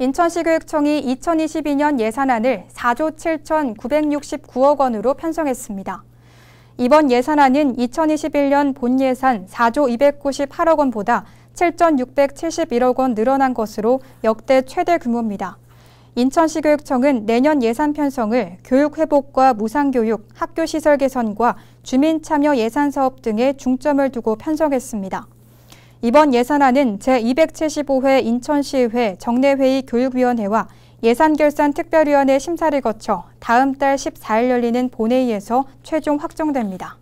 인천시교육청이 2022년 예산안을 4조 7,969억 원으로 편성했습니다. 이번 예산안은 2021년 본 예산 4조 298억 원보다 7,671억 원 늘어난 것으로 역대 최대 규모입니다. 인천시 교육청은 내년 예산 편성을 교육 회복과 무상교육, 학교시설 개선과 주민 참여 예산 사업 등에 중점을 두고 편성했습니다. 이번 예산안은 제275회 인천시의회 정례회의 교육위원회와 예산결산특별위원회 심사를 거쳐 다음 달 14일 열리는 본회의에서 최종 확정됩니다.